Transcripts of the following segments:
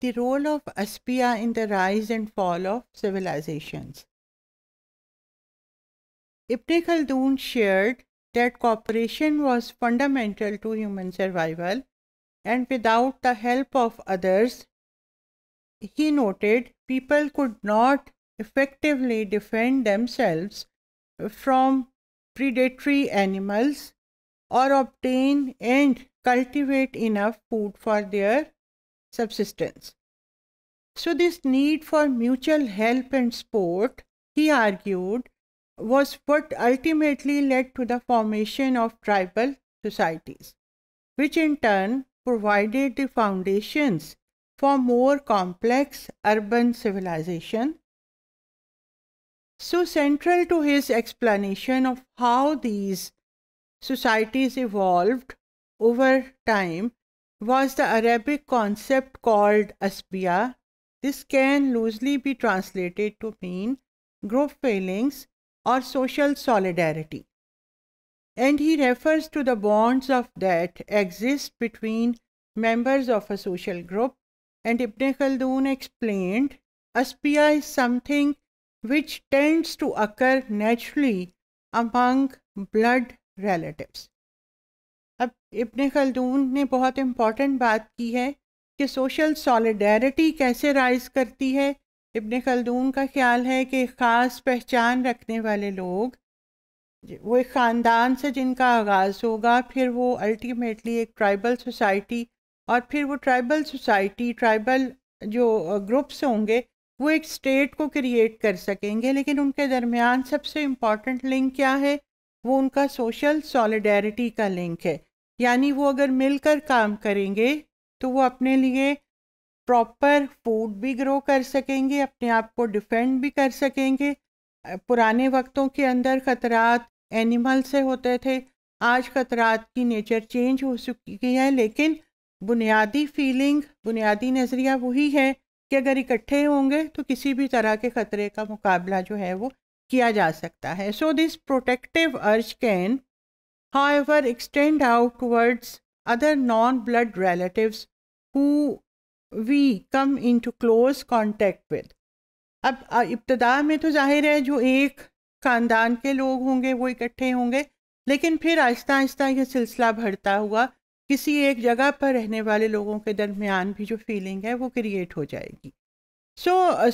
the role of Aspia in the rise and fall of civilizations. Ibn Khaldun shared that cooperation was fundamental to human survival and without the help of others, he noted people could not effectively defend themselves from predatory animals or obtain and cultivate enough food for their subsistence. So this need for mutual help and support, he argued, was what ultimately led to the formation of tribal societies, which in turn provided the foundations for more complex urban civilization. So central to his explanation of how these societies evolved over time was the Arabic concept called asbiya. This can loosely be translated to mean group feelings or social solidarity. And he refers to the bonds of that exist between members of a social group. And Ibn Khaldun explained, asbiya is something which tends to occur naturally among blood relatives. अब इबन खलदून ने बहुत important बात की है कि social solidarity कैसे rise करती है इबन खलदून का ख्याल है कि ख़ास पहचान रखने वाले लोग वो एक ख़ानदान से जिनका आगाज़ होगा फिर वो अल्टीमेटली एक ट्राइबल सोसाइटी और फिर वो ट्राइबल सोसाइटी ट्राइबल जो ग्रुप्स होंगे वो एक स्टेट को क्रिएट कर सकेंगे लेकिन उनके दरमियान सबसे इम्पॉर्टेंट लिंक क्या है वो उनका सोशल सॉलिडेरिटी का लिंक है यानी वो अगर मिलकर काम करेंगे तो वो अपने लिए प्रॉपर फूड भी ग्रो कर सकेंगे अपने आप को डिफेंड भी कर सकेंगे पुराने वक्तों के अंदर खतरात एनिमल से होते थे आज खतरात की नेचर चेंज हो चुकी है लेकिन बुनियादी फीलिंग बुनियादी नज़रिया वही है कि अगर इकट्ठे होंगे तो किसी भी तरह के ख़तरे का मुकाबला जो है वो किया जा सकता है so this protective urge can however, extend outwards other non blood relatives who we come into close contact with. अब इब्तदा में तो जाहिर है जो एक ख़ानदान के लोग होंगे वो इकट्ठे होंगे लेकिन फिर आहिस्ता आहिस्ता ये सिलसिला बढ़ता हुआ किसी एक जगह पर रहने वाले लोगों के दरमियान भी जो फीलिंग है वो क्रिएट हो जाएगी so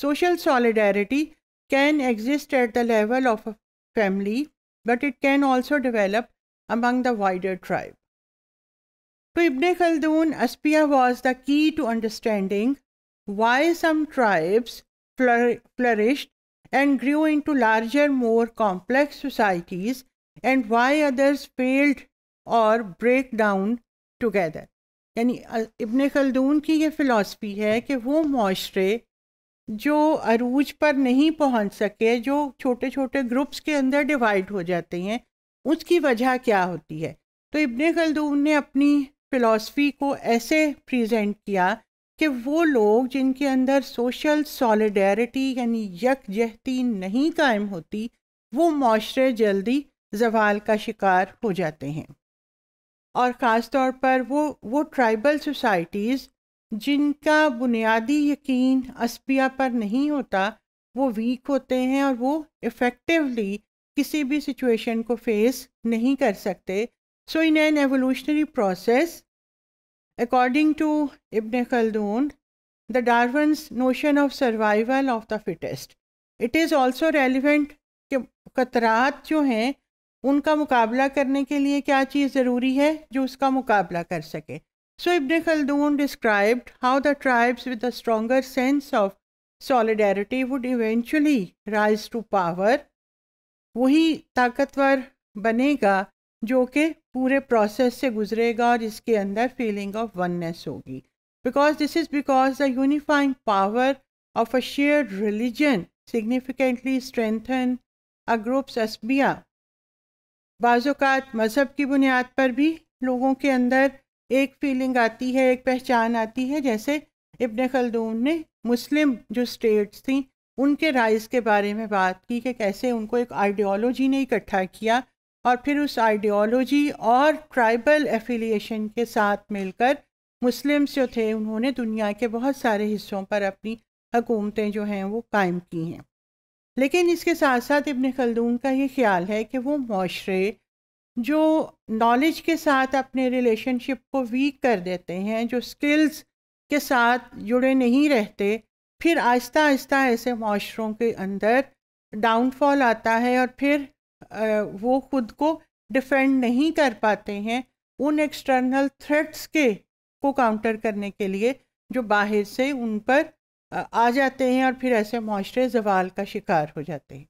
social solidarity can exist at the level of family but it can also develop among the wider tribe. To Ibn Khaldun, Aspia was the key to understanding why some tribes flourished and grew into larger, more complex societies and why others failed or break down together. यानी इब्न खलदून की ये philosophy है कि वो माशरे जो अरूज पर नहीं पहुंच सके जो छोटे छोटे ग्रुप्स के अंदर डिवाइड हो जाते हैं उसकी वजह क्या होती है तो इब्ने खलदून ने अपनी फ़िलासफ़ी को ऐसे प्रेजेंट किया कि वो लोग जिनके अंदर सोशल सॉलिडेरिटी यानी यकजहती नहीं कायम होती वो माशरे जल्दी जवाल का शिकार हो जाते हैं और ख़ास तौर पर वो वो ट्राइबल सोसाइटीज़ जिनका बुनियादी यकीन असबिया पर नहीं होता वो वीक होते हैं और वो इफ़ेक्टिवली किसी भी सिचुएशन को फेस नहीं कर सकते so in an evolutionary process according to Ibn Khaldun the Darwin's notion of survival of the fittest it is also relevant कि खतरात जो हैं उनका मुकाबला करने के लिए क्या चीज़ ज़रूरी है जो उसका मुकाबला कर सके So Ibn Khaldun described how the tribes with a stronger sense of solidarity would eventually rise to power. वही ताकतवर बनेगा जो कि पूरे प्रोसेस से गुजरेगा और इसके अंदर फीलिंग ऑफ वननेस होगी because this is because the unifying power of a share religion significantly strengthen a groups असबिया बाज़ात मज़हब की बुनियाद पर भी लोगों के अंदर एक फीलिंग आती है एक पहचान आती है जैसे इब्ने खलदून ने मुस्लिम जो स्टेट्स थी उनके राइज के बारे में बात की कि कैसे उनको एक आइडियोलॉजी ने इकट्ठा किया और फिर उस आइडियोलॉजी और ट्राइबल एफिलिएशन के साथ मिलकर मुस्लिम्स जो थे उन्होंने दुनिया के बहुत सारे हिस्सों पर अपनी हकूमतें जो हैं वो कायम की हैं लेकिन इसके साथ साथ इबन खलदून का ये ख्याल है कि वो माशरे जो नॉलेज के साथ अपने रिलेशनशिप को वीक कर देते हैं जो स्किल्स के साथ जुड़े नहीं रहते फिर आहिस्ता आहिस्ता ऐसे माशरों के अंदर डाउनफॉल आता है और फिर वो खुद को डिफेंड नहीं कर पाते हैं उन एक्सटर्नल थ्रेट्स के को काउंटर करने के लिए जो बाहर से उन पर आ जाते हैं और फिर ऐसे माशरे जवाल का शिकार हो जाते हैं